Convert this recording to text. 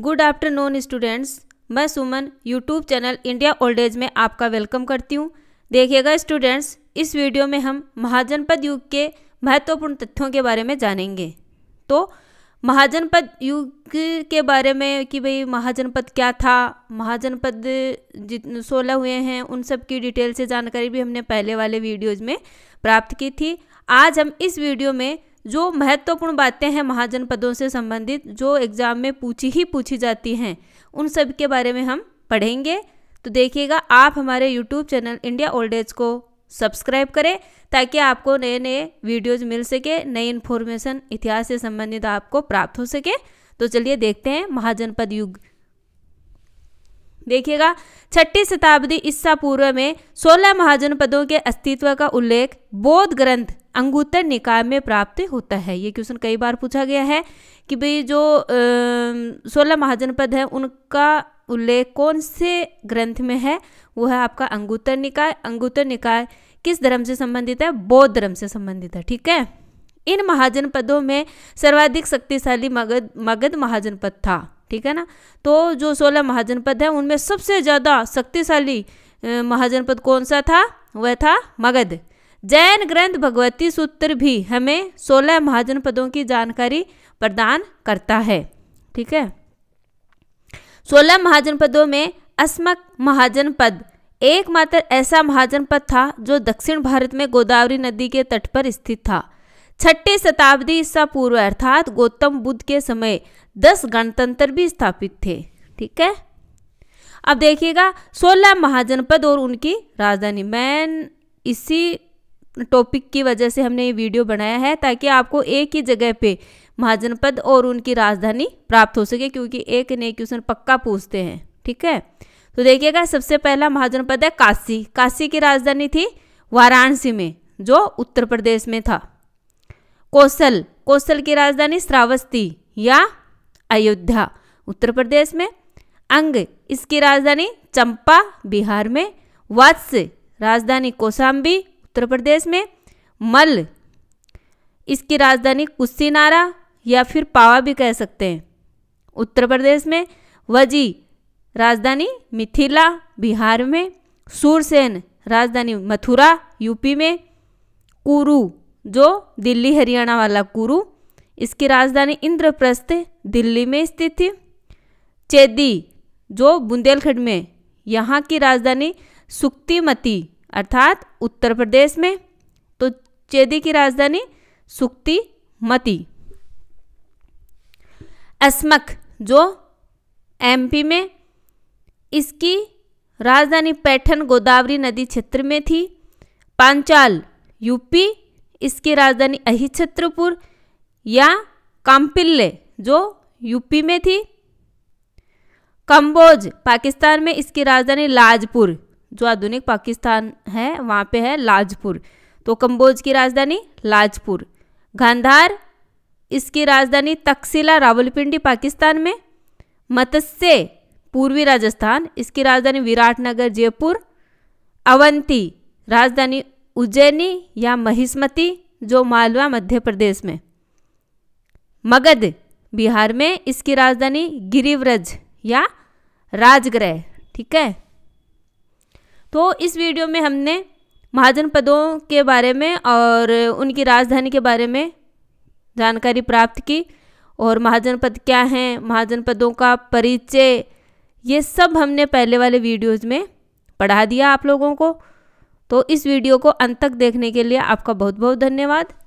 good afternoon students मैं Suman YouTube channel India old age में आपका वेलकम करती हूँ देखिएगा स्टूडेंट्स इस वीडियो में हम महाजनपद युग के महत्वपूर्ण तथ्यों के बारे में जानेंगे तो महाजनपद युग के बारे में कि भाई महाजनपद क्या था महाजनपद जितने सोलह हुए हैं उन सब की डिटेल से जानकारी भी हमने पहले वाले वीडियोज़ में प्राप्त की थी आज हम इस वीडियो में जो महत्वपूर्ण बातें हैं महाजनपदों से संबंधित जो एग्ज़ाम में पूछी ही पूछी जाती हैं उन सब के बारे में हम पढ़ेंगे तो देखिएगा आप हमारे YouTube channel India old age को सब्सक्राइब करें ताकि आपको नए नए वीडियोज़ मिल सके नई इन्फॉर्मेशन इतिहास से संबंधित आपको प्राप्त हो सके तो चलिए देखते हैं महाजनपद युग देखिएगा छठी शताब्दी ईस्सा पूर्व में सोलह महाजनपदों के अस्तित्व का उल्लेख बौद्ध ग्रंथ अंगूतर निकाय में प्राप्त होता है ये क्वेश्चन कई बार पूछा गया है कि भाई जो सोलह महाजनपद है उनका उल्लेख कौन से ग्रंथ में है वो है आपका अंगूतर निकाय अंगूतर निकाय किस धर्म से संबंधित है बौद्ध धर्म से संबंधित है ठीक है इन महाजनपदों में सर्वाधिक शक्तिशाली मगध मगध महाजनपद था ठीक है ना तो जो सोलह महाजनपद है उनमें सबसे ज़्यादा शक्तिशाली महाजनपद कौन सा था वह था मगध जैन ग्रंथ भगवती सूत्र भी हमें सोलह महाजन पदों की जानकारी प्रदान करता है ठीक है सोलह महाजन पदों में अस्मक महाजन पद एकमात्र ऐसा महाजन पद था जो दक्षिण भारत में गोदावरी नदी के तट पर स्थित था छठी शताब्दी ईसा पूर्व अर्थात गौतम बुद्ध के समय दस गणतंत्र भी स्थापित थे ठीक है अब देखिएगा सोलह महाजनपद और उनकी राजधानी मैन इसी टॉपिक की वजह से हमने ये वीडियो बनाया है ताकि आपको एक ही जगह पे महाजनपद और उनकी राजधानी प्राप्त हो सके क्योंकि एक नए क्वेश्चन पक्का पूछते हैं ठीक है तो देखिएगा सबसे पहला महाजनपद है काशी काशी की राजधानी थी वाराणसी में जो उत्तर प्रदेश में था कौशल कौशल की राजधानी श्रावस्ती या अयोध्या उत्तर प्रदेश में अंग इसकी राजधानी चंपा बिहार में वत्स्य राजधानी कोसाम्बी उत्तर प्रदेश में मल इसकी राजधानी कुशीनारा या फिर पावा भी कह सकते हैं उत्तर प्रदेश में वजी राजधानी मिथिला बिहार में सूरसेन राजधानी मथुरा यूपी में कुरु जो दिल्ली हरियाणा वाला कुरु इसकी राजधानी इंद्रप्रस्थ दिल्ली में स्थित थी चेदी जो बुंदेलखंड में यहाँ की राजधानी सुक्तिमती अर्थात उत्तर प्रदेश में तो चेदी की राजधानी सुक्ति मती अस्मक जो एमपी में इसकी राजधानी पैठन गोदावरी नदी क्षेत्र में थी पांचाल यूपी इसकी राजधानी अहिछत्रपुर या काम्पिल्ले जो यूपी में थी कंबोज पाकिस्तान में इसकी राजधानी लाजपुर जो आधुनिक पाकिस्तान है वहाँ पे है लाजपुर तो कंबोज की राजधानी लाजपुर गांधार इसकी राजधानी तकसीला रावलपिंडी पाकिस्तान में मत्स्य पूर्वी राजस्थान इसकी राजधानी विराटनगर जयपुर अवंती राजधानी उज्जैनी या महिस्मती जो मालवा मध्य प्रदेश में मगध बिहार में इसकी राजधानी गिरिव्रज या राजगृह ठीक है तो इस वीडियो में हमने महाजन पदों के बारे में और उनकी राजधानी के बारे में जानकारी प्राप्त की और महाजन पद क्या हैं महाजन पदों का परिचय ये सब हमने पहले वाले वीडियोज़ में पढ़ा दिया आप लोगों को तो इस वीडियो को अंत तक देखने के लिए आपका बहुत बहुत धन्यवाद